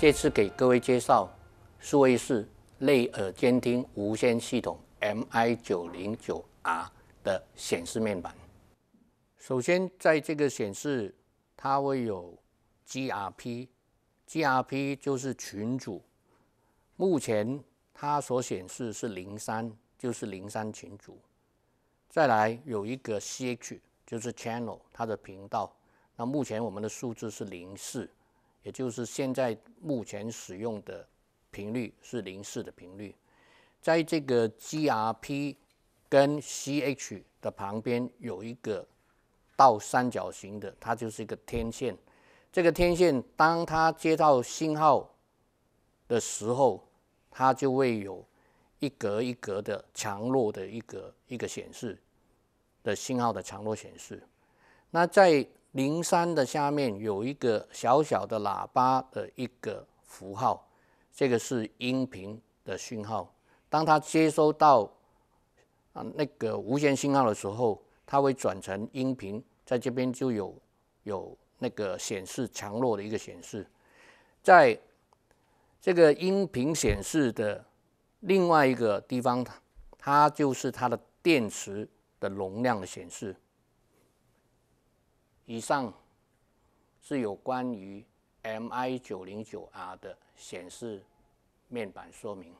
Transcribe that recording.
这次给各位介绍数位式内耳监听无线系统 MI 九零九 R 的显示面板。首先，在这个显示，它会有 GRP，GRP 就是群组，目前它所显示是零三，就是零三群组。再来有一个 CH，就是 channel，它的频道，那目前我们的数字是零四。也就是现在目前使用的频率是零四的频率，在这个 GRP 跟 CH 的旁边有一个倒三角形的，它就是一个天线。这个天线当它接到信号的时候，它就会有一格一格的强弱的一个一个显示的信号的强弱显示。那在零三的下面有一个小小的喇叭的一个符号，这个是音频的讯号。当它接收到啊那个无线信号的时候，它会转成音频，在这边就有有那个显示强弱的一个显示。在这个音频显示的另外一个地方，它就是它的电池的容量的显示。以上是有关于 MI 九零九 R 的显示面板说明。